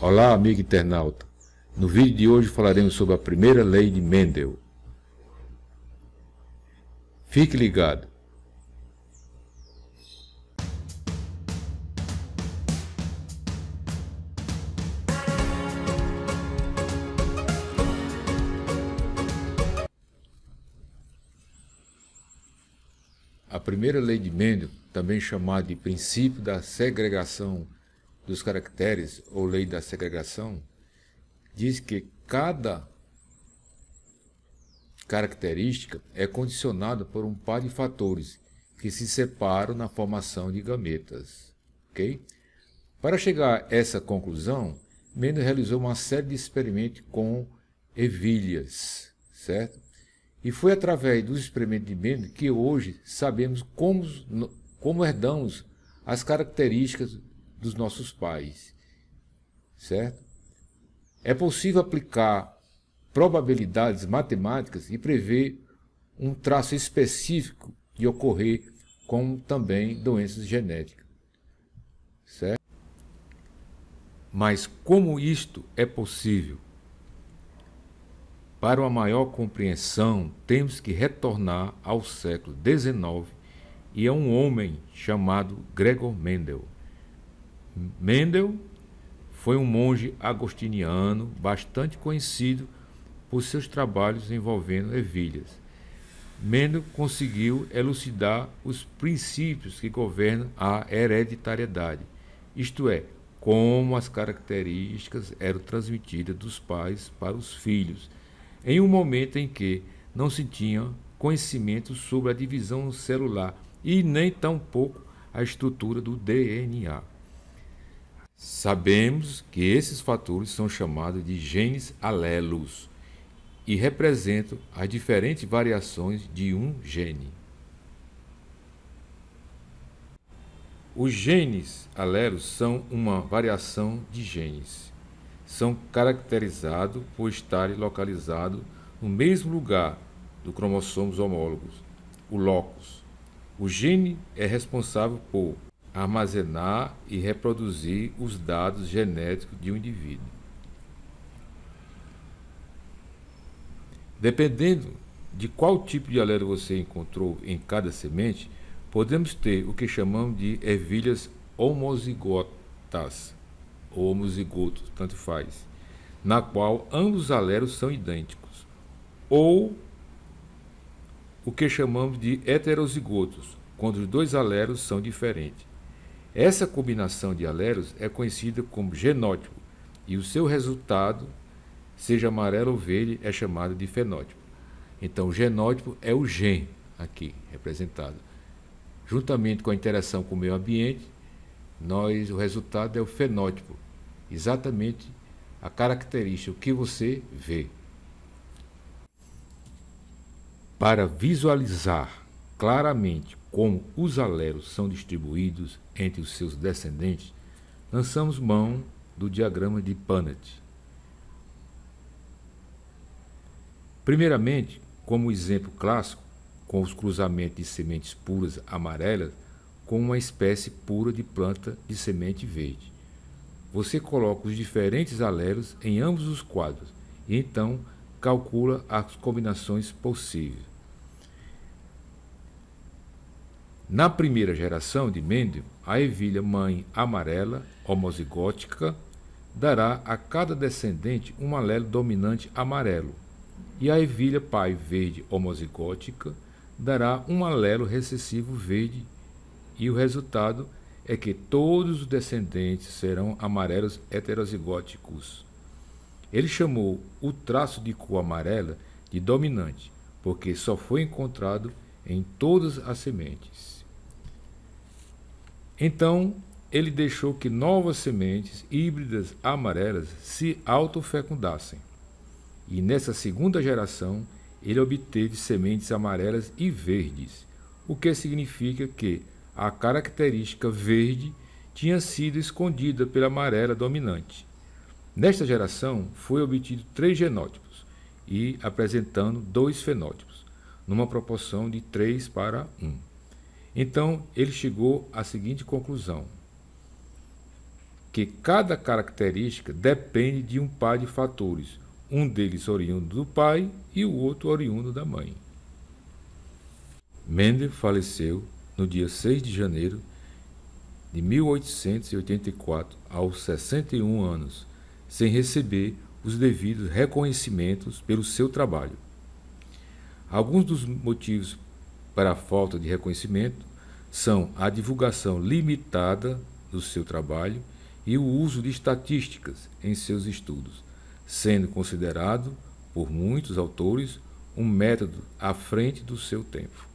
Olá, amigo internauta. No vídeo de hoje falaremos sobre a primeira lei de Mendel. Fique ligado. A primeira lei de Mendel, também chamada de princípio da segregação dos caracteres ou lei da segregação diz que cada característica é condicionada por um par de fatores que se separam na formação de gametas. Ok? Para chegar a essa conclusão, Mendel realizou uma série de experimentos com ervilhas, certo? E foi através dos experimentos de Mendel que hoje sabemos como, como herdamos as características dos nossos pais. Certo? É possível aplicar probabilidades matemáticas e prever um traço específico de ocorrer como também doenças genéticas. Certo? Mas como isto é possível? Para uma maior compreensão, temos que retornar ao século XIX e a um homem chamado Gregor Mendel. Mendel foi um monge agostiniano bastante conhecido por seus trabalhos envolvendo ervilhas. Mendel conseguiu elucidar os princípios que governam a hereditariedade, isto é, como as características eram transmitidas dos pais para os filhos, em um momento em que não se tinha conhecimento sobre a divisão celular e nem tampouco a estrutura do DNA. Sabemos que esses fatores são chamados de genes alelos e representam as diferentes variações de um gene. Os genes alelos são uma variação de genes. São caracterizados por estarem localizados no mesmo lugar do cromossomos homólogos, o locus. O gene é responsável por armazenar e reproduzir os dados genéticos de um indivíduo. Dependendo de qual tipo de alelo você encontrou em cada semente, podemos ter o que chamamos de ervilhas homozigotas ou homozigotos, tanto faz, na qual ambos os são idênticos, ou o que chamamos de heterozigotos, quando os dois aleros são diferentes. Essa combinação de alelos é conhecida como genótipo e o seu resultado, seja amarelo ou verde, é chamado de fenótipo. Então, o genótipo é o gen aqui representado. Juntamente com a interação com o meio ambiente, nós o resultado é o fenótipo, exatamente a característica que você vê. Para visualizar claramente como os aleros são distribuídos entre os seus descendentes, lançamos mão do diagrama de Punnett. Primeiramente, como exemplo clássico, com os cruzamentos de sementes puras amarelas com uma espécie pura de planta de semente verde. Você coloca os diferentes aleros em ambos os quadros e então calcula as combinações possíveis. Na primeira geração de Mendel, a ervilha mãe amarela, homozigótica, dará a cada descendente um alelo dominante amarelo, e a ervilha pai verde homozigótica dará um alelo recessivo verde, e o resultado é que todos os descendentes serão amarelos heterozigóticos. Ele chamou o traço de cor amarela de dominante, porque só foi encontrado em todas as sementes. Então, ele deixou que novas sementes híbridas amarelas se autofecundassem. E nessa segunda geração, ele obteve sementes amarelas e verdes, o que significa que a característica verde tinha sido escondida pela amarela dominante. Nesta geração, foi obtido três genótipos e apresentando dois fenótipos, numa proporção de 3 para 1. Então ele chegou à seguinte conclusão: que cada característica depende de um par de fatores, um deles oriundo do pai e o outro oriundo da mãe. Mendel faleceu no dia 6 de janeiro de 1884, aos 61 anos, sem receber os devidos reconhecimentos pelo seu trabalho. Alguns dos motivos para a falta de reconhecimento são a divulgação limitada do seu trabalho e o uso de estatísticas em seus estudos, sendo considerado, por muitos autores, um método à frente do seu tempo.